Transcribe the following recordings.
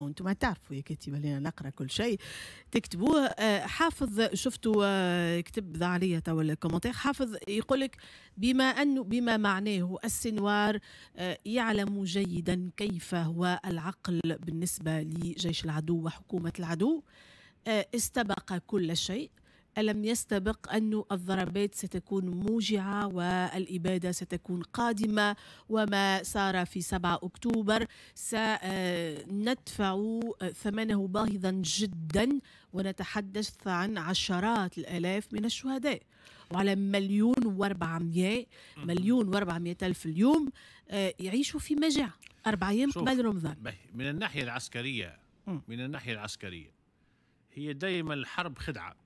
وانتم تعرفوا يا كاتبه لنا نقرا كل شيء تكتبوه آه، حافظ شفتوا كتب ذا عليا توا الكومنتير حافظ يقول لك بما انه بما معناه السنوار آه، يعلم جيدا كيف هو العقل بالنسبه لجيش العدو وحكومه العدو آه، استبق كل شيء ألم يستبق أن الضربات ستكون موجعة والإبادة ستكون قادمة وما صار في 7 أكتوبر سندفع ثمنه باهظا جدا ونتحدث عن عشرات الآلاف من الشهداء وعلى مليون واربعمية مليون واربعمية ألف اليوم آه، يعيشوا في مجاعة أربع أيام قبل رمضان من الناحية العسكرية من الناحية العسكرية هي دائما الحرب خدعة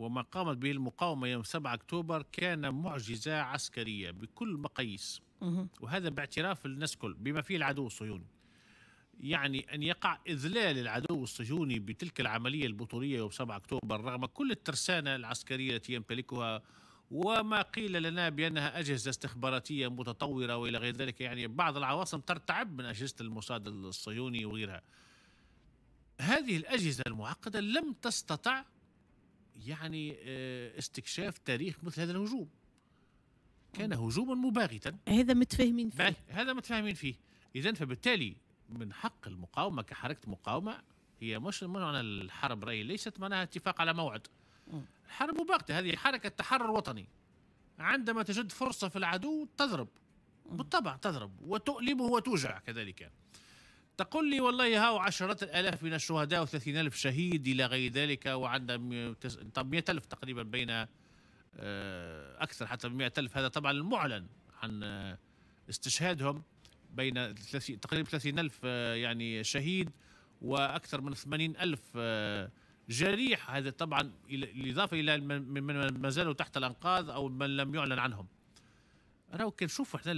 وما قامت به المقاومة يوم 7 أكتوبر كان معجزة عسكرية بكل مقاييس وهذا باعتراف الناس كل بما فيه العدو الصهيوني يعني أن يقع إذلال العدو الصهيوني بتلك العملية البطولية يوم 7 أكتوبر رغم كل الترسانة العسكرية التي يمتلكها وما قيل لنا بأنها أجهزة استخباراتية متطورة وإلى غير ذلك يعني بعض العواصم ترتعب من أجهزة الموساد الصهيوني وغيرها هذه الأجهزة المعقدة لم تستطع يعني آه، استكشاف تاريخ مثل هذا الهجوم كان هجوما مباغتا هذا متفاهمين فيه هذا متفاهمين فيه اذا فبالتالي من حق المقاومه كحركه مقاومه هي مش معنى الحرب راي ليست معناها اتفاق على موعد الحرب مباغته هذه حركه تحرر وطني عندما تجد فرصه في العدو تضرب بالطبع تضرب وتؤلمه وتوجع كذلك تقول لي والله هاو عشرات الآلاف من الشهداء و ألف شهيد إلى غير ذلك وعندنا طب ألف تقريبا بين آه، أكثر حتى من مئة ألف هذا طبعا المعلن عن آه، استشهادهم بين تقريبا 30 ألف آه، يعني شهيد وأكثر من 80 ألف جريح هذا طبعا بالإضافة إلى من ما زالوا تحت الأنقاض أو من لم يعلن عنهم راهو كنشوفوا احنا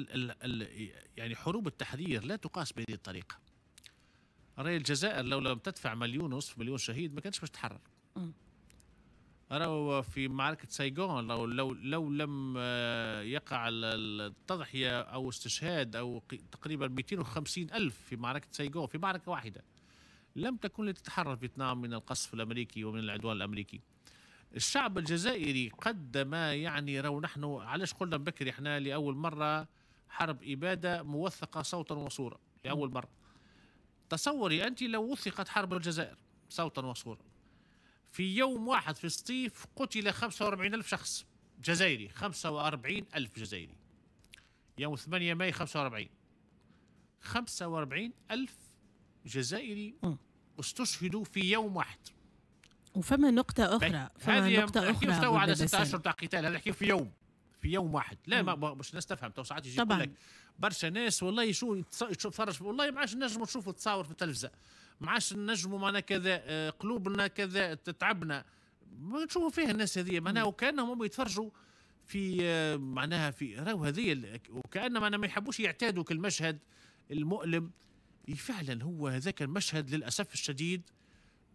يعني حروب التحرير لا تقاس بهذه الطريقه راهي الجزائر لو لم تدفع مليون ونصف مليون شهيد ما كانتش باش تحرر راهو في معركة سايغون لو لو لو لم آه، يقع التضحية أو استشهاد أو تقريبا 250 ألف في معركة سايغون في معركة واحدة لم تكن لتتحرر فيتنام من القصف الأمريكي ومن العدوان الأمريكي الشعب الجزائري قدم يعني راهو نحن علاش قلنا بكري احنا لأول مرة حرب إبادة موثقة صوتا وصورة لأول مرة تصوري أنت لو وثقت حرب الجزائر صوتا وصورا في يوم واحد في الصيف قتل 45 ألف شخص جزائري 45 ألف جزائري يوم 8 ماي 45 45 ألف جزائري استشهدوا في يوم واحد وفما نقطة أخرى فما نقطة أخرى نحكي على ستة أشهر تاع قتال هذا نحكي في يوم في يوم واحد لا ما باش الناس تفهم تو ساعات يجي يقول لك برشا ناس والله شو تفرج والله ما عادش نجموا نشوفوا تصاور في التلفزه ما عادش نجموا معنا كذا آه، قلوبنا كذا تتعبنا ما نشوفوا فيها الناس هذه معناها وكانهم هم يتفرجوا في آه، معناها في راهو هذه وكانهم ما يحبوش يعتادوا كالمشهد المؤلم فعلا هو هذاك المشهد للاسف الشديد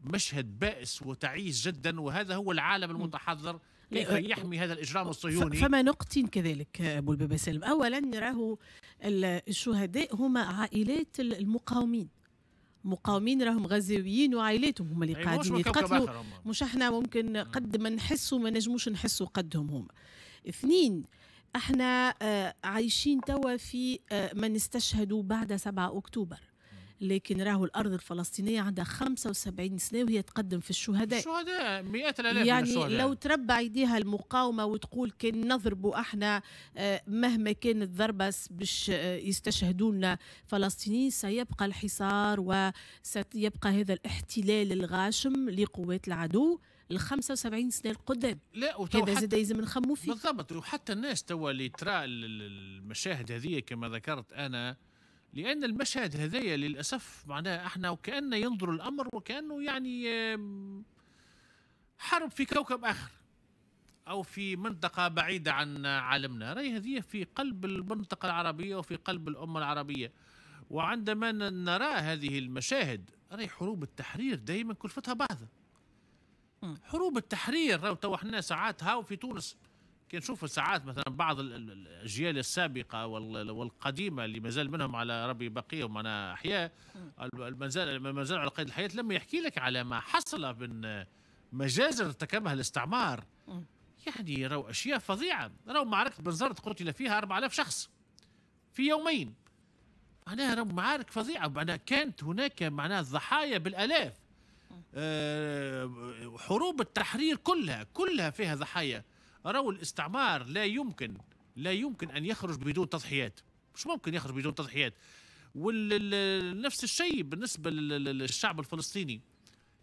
مشهد بائس وتعيس جدا وهذا هو العالم المتحضر م. كيف يحمي هذا الإجرام الصهيوني فما نقطتين كذلك أبو البابا سالم أولا راهو الشهداء هما عائلات المقاومين مقاومين راهم غزاويين وعائلاتهم هما اللي قاعدين يتقتلوا مش احنا ممكن قد ما نحسوا ما نجموش نحسوا قدهم هما اثنين احنا آه، عايشين توا في آه، من استشهدوا بعد 7 اكتوبر لكن راهو الارض الفلسطينيه عندها 75 سنه وهي تقدم في الشهداء الشهداء مئات الالاف يعني من الشهداء لو تربع ايديها المقاومه وتقول آه، كان نضربوا احنا مهما كانت ضربه باش آه، يستشهدون فلسطينيين سيبقى الحصار وسيبقى هذا الاحتلال الغاشم لقوات العدو ال 75 سنه القدام لا هذا زاد لازم نخمو فيه بالضبط وحتى الناس توا اللي ترى المشاهد هذه كما ذكرت انا لان المشهد هذايا للاسف معناها احنا وكان ينظر الامر وكانه يعني حرب في كوكب اخر او في منطقه بعيده عن عالمنا راهي هذه في قلب المنطقه العربيه وفي قلب الامه العربيه وعندما نرى هذه المشاهد راهي حروب التحرير دائما كلفتها بعضها حروب التحرير راهو تو ساعات هاو في تونس كنشوف ساعات مثلا بعض الاجيال السابقه والقديمه اللي مازال منهم على ربي بقيه معنا احياء مازال مازال على قيد الحياه لما يحكي لك على ما حصل من مجازر ارتكبها الاستعمار يعني راهو اشياء فظيعه راهو معركه بنزرت قتل فيها 4000 شخص في يومين معناها راهو معارك فظيعه معناها كانت هناك معناها ضحايا بالالاف أه حروب التحرير كلها كلها فيها ضحايا راهو الاستعمار لا يمكن لا يمكن ان يخرج بدون تضحيات مش ممكن يخرج بدون تضحيات ونفس الشيء بالنسبه للشعب الفلسطيني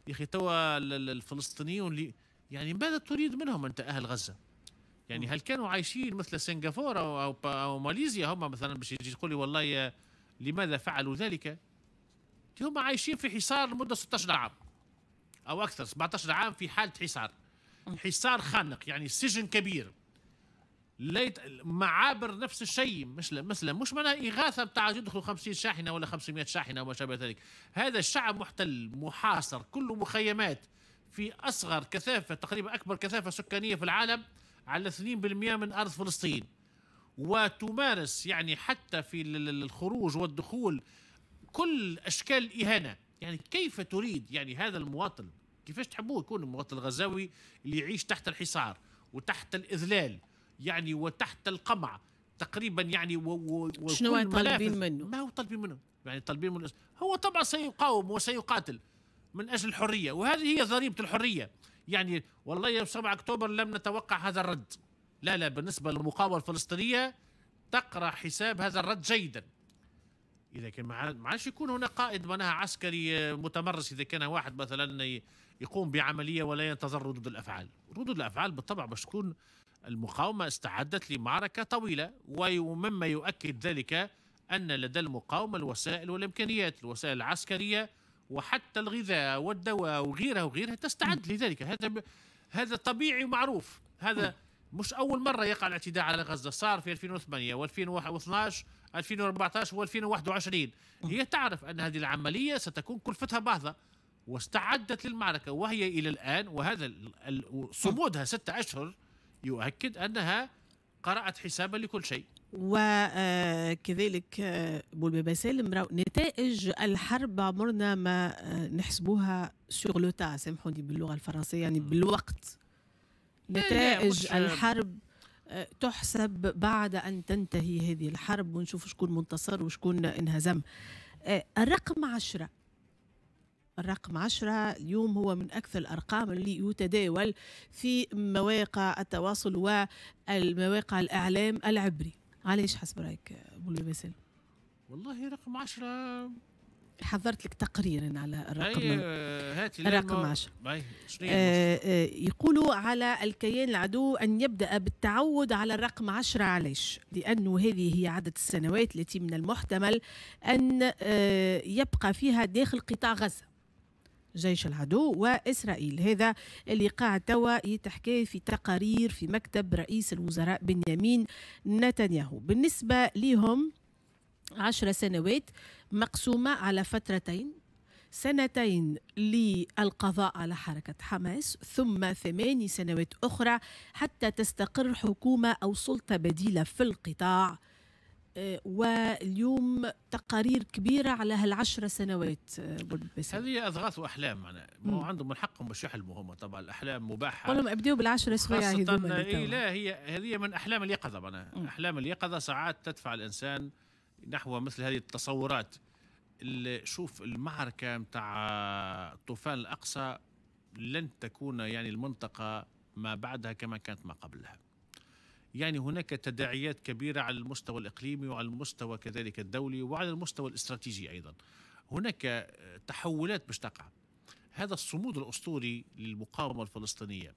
يا اخي توا الفلسطينيون اللي يعني ماذا تريد منهم انت اهل غزه؟ يعني هل كانوا عايشين مثل سنغافوره او او, أو ماليزيا هم مثلا باش يجي تقول لي والله لماذا فعلوا ذلك؟ هم عايشين في حصار لمده 16 عام او اكثر 17 عام في حاله حصار حصار خانق يعني سجن كبير ليت معابر نفس الشيء مثلا مثلا مش معناها اغاثه بتاع يدخلوا 50 شاحنه ولا 500 شاحنه وما شابه ذلك هذا الشعب محتل محاصر كله مخيمات في اصغر كثافه تقريبا اكبر كثافه سكانيه في العالم على 2% من ارض فلسطين وتمارس يعني حتى في الخروج والدخول كل اشكال الاهانه يعني كيف تريد يعني هذا المواطن كيفاش تحبوه يكون المواطن الغزاوي اللي يعيش تحت الحصار وتحت الإذلال يعني وتحت القمع تقريبا يعني و و شنو طالبين منه؟ ما هو طالبين منه يعني طالبين منه هو طبعا سيقاوم وسيقاتل من أجل الحرية وهذه هي ضريبة الحرية يعني والله يوم 7 أكتوبر لم نتوقع هذا الرد لا لا بالنسبة للمقاومة الفلسطينية تقرأ حساب هذا الرد جيداً اذا كان ما عادش يكون هنا قائد معناها عسكري آه، متمرس اذا كان واحد مثلا يقوم بعمليه ولا ينتظر ردود الافعال، ردود الافعال بالطبع باش تكون المقاومه استعدت لمعركه طويله ومما يؤكد ذلك ان لدى المقاومه الوسائل والامكانيات، الوسائل العسكريه وحتى الغذاء والدواء وغيرها وغيرها تستعد لذلك، هذا هذا طبيعي ومعروف، هذا مش اول مره يقع الاعتداء على غزه، صار في 2008 و2012 2014 و2021 هي تعرف أن هذه العملية ستكون كلفتها باهظة واستعدت للمعركة وهي إلى الآن وهذا صمودها ستة أشهر يؤكد أنها قرأت حسابا لكل شيء وكذلك بولبيبا سالم نتائج الحرب عمرنا ما آه، نحسبوها سور لو تا سامحوني باللغه الفرنسيه يعني بالوقت نتائج الحرب تحسب بعد أن تنتهي هذه الحرب ونشوف شكون منتصر وشكون انهزم آه، الرقم عشرة الرقم عشرة اليوم هو من أكثر الأرقام اللي يتداول في مواقع التواصل والمواقع الإعلام العبري علاش حسب رأيك أبو باسل والله رقم عشرة حضرت لك تقريرا على الرقم هاتي الرقم 10 آه، آه، يقولوا على الكيان العدو ان يبدا بالتعود على الرقم 10 علاش؟ لانه هذه هي عدد السنوات التي من المحتمل ان آه، يبقى فيها داخل قطاع غزه جيش العدو وإسرائيل هذا اللي قاعد توا يتحكي في تقارير في مكتب رئيس الوزراء بنيامين نتنياهو بالنسبة لهم عشر سنوات مقسومة على فترتين سنتين للقضاء على حركة حماس ثم ثماني سنوات أخرى حتى تستقر حكومة أو سلطة بديلة في القطاع آه، واليوم تقارير كبيرة على هالعشرة سنوات آه، هذه أضغاث وأحلام أنا ما هو عندهم من حقهم باش يحلموا هما طبعا الأحلام مباحة قولهم ابدأوا بالعشرة سوية خاصة إيه لا هي هذه من أحلام اليقظة أنا أحلام اليقظة ساعات تدفع الإنسان نحو مثل هذه التصورات شوف المعركة متاع طوفان الأقصى لن تكون يعني المنطقة ما بعدها كما كانت ما قبلها يعني هناك تداعيات كبيرة على المستوى الإقليمي وعلى المستوى كذلك الدولي وعلى المستوى الاستراتيجي أيضا هناك تحولات باش تقع هذا الصمود الأسطوري للمقاومة الفلسطينية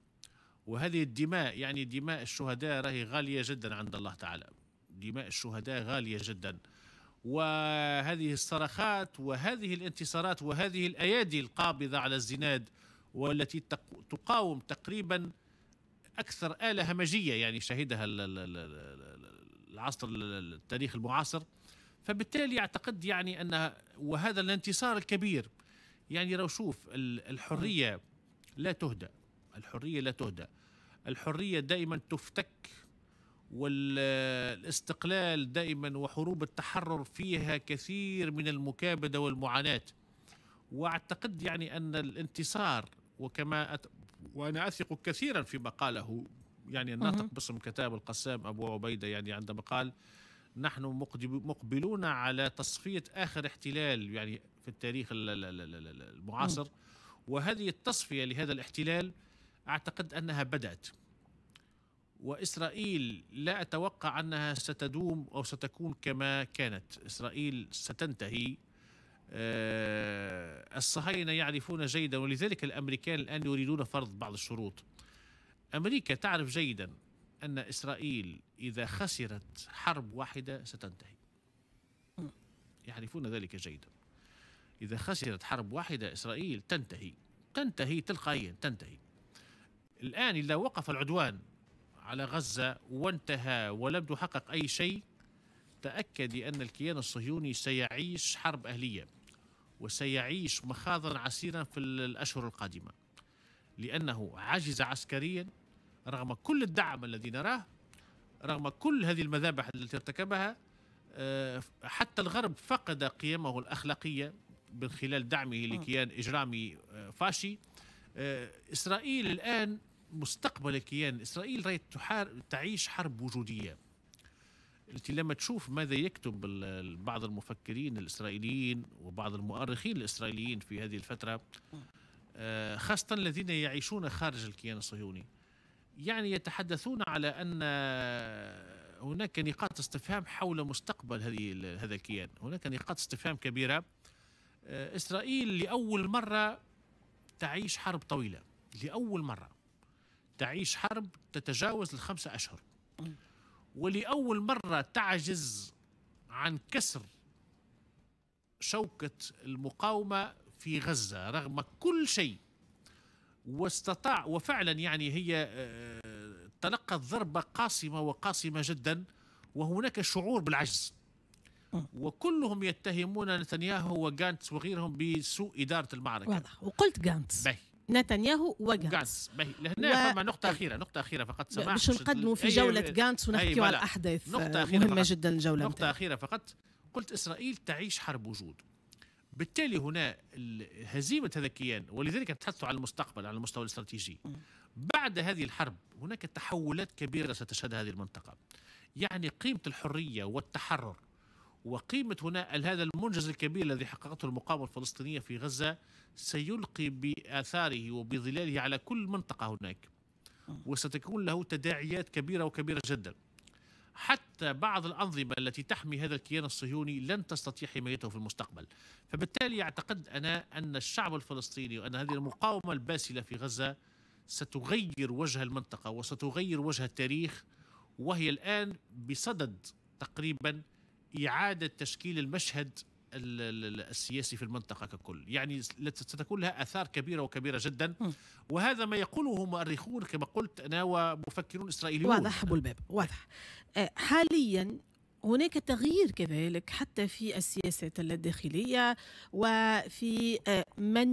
وهذه الدماء يعني دماء الشهداء راهي غالية جدا عند الله تعالى دماء الشهداء غالية جدا وهذه الصرخات وهذه الانتصارات وهذه الأيادي القابضة على الزناد والتي تقاوم تقريبا أكثر آلة همجية يعني شهدها العصر التاريخ المعاصر فبالتالي أعتقد يعني أن وهذا الانتصار الكبير يعني لو شوف الحرية لا تهدأ الحرية لا تهدأ الحرية دائما تفتك والاستقلال دائما وحروب التحرر فيها كثير من المكابده والمعاناه واعتقد يعني ان الانتصار وكما أت... وانا اثق كثيرا فيما قاله يعني الناطق باسم كتاب القسام ابو عبيده يعني عندما قال نحن مقبلون على تصفيه اخر احتلال يعني في التاريخ المعاصر وهذه التصفيه لهذا الاحتلال اعتقد انها بدات وإسرائيل لا أتوقع أنها ستدوم أو ستكون كما كانت إسرائيل ستنتهي آه، الصهاينة يعرفون جيدا ولذلك الأمريكان الآن يريدون فرض بعض الشروط أمريكا تعرف جيدا أن إسرائيل إذا خسرت حرب واحدة ستنتهي يعرفون ذلك جيدا إذا خسرت حرب واحدة إسرائيل تنتهي تنتهي تلقائيا تنتهي الآن إذا وقف العدوان على غزة وانتهى ولم تحقق أي شيء تأكد أن الكيان الصهيوني سيعيش حرب أهلية وسيعيش مخاضا عسيرا في الأشهر القادمة لأنه عجز عسكريا رغم كل الدعم الذي نراه رغم كل هذه المذابح التي ارتكبها آه، حتى الغرب فقد قيمه الأخلاقية من خلال دعمه لكيان إجرامي آه، فاشي آه، إسرائيل الآن مستقبل الكيان إسرائيل رايت تحار... تعيش حرب وجودية التي لما تشوف ماذا يكتب بعض المفكرين الإسرائيليين وبعض المؤرخين الإسرائيليين في هذه الفترة آه، خاصة الذين يعيشون خارج الكيان الصهيوني يعني يتحدثون على أن هناك نقاط استفهام حول مستقبل هذه هذا الكيان هناك نقاط استفهام كبيرة آه، إسرائيل لأول مرة تعيش حرب طويلة لأول مرة تعيش حرب تتجاوز الخمسة أشهر ولأول مرة تعجز عن كسر شوكة المقاومة في غزة رغم كل شيء واستطاع وفعلا يعني هي آه، تلقت ضربة قاصمة وقاصمة جدا وهناك شعور بالعجز وكلهم يتهمون نتنياهو وغانتس وغيرهم بسوء إدارة المعركة واضح وقلت غانتس نتنياهو وغانس غانس باهي لهنا و... فما نقطة أخيرة نقطة أخيرة فقط سماح باش نقدموا في جولة أي... غانس ونحكيوا على الأحداث نقطة أخيرة مهمة فقط. جدا الجولة نقطة متاعي. أخيرة فقط قلت إسرائيل تعيش حرب وجود بالتالي هنا هزيمة هذا الكيان ولذلك نتحدث على المستقبل على المستوى الاستراتيجي بعد هذه الحرب هناك تحولات كبيرة ستشهدها هذه المنطقة يعني قيمة الحرية والتحرر وقيمة هنا هذا المنجز الكبير الذي حققته المقاومة الفلسطينية في غزة سيلقي بآثاره وبظلاله على كل منطقة هناك وستكون له تداعيات كبيرة وكبيرة جدا حتى بعض الأنظمة التي تحمي هذا الكيان الصهيوني لن تستطيع حمايته في المستقبل فبالتالي أعتقد أنا أن الشعب الفلسطيني وأن هذه المقاومة الباسلة في غزة ستغير وجه المنطقة وستغير وجه التاريخ وهي الآن بصدد تقريباً إعادة تشكيل المشهد السياسي في المنطقة ككل يعني ستكون لها أثار كبيرة وكبيرة جدا وهذا ما يقوله مؤرخون كما قلت أنا ومفكرون إسرائيليون واضح أبو الباب واضح آه، حاليا هناك تغيير كذلك حتى في السياسات الداخلية وفي آه، من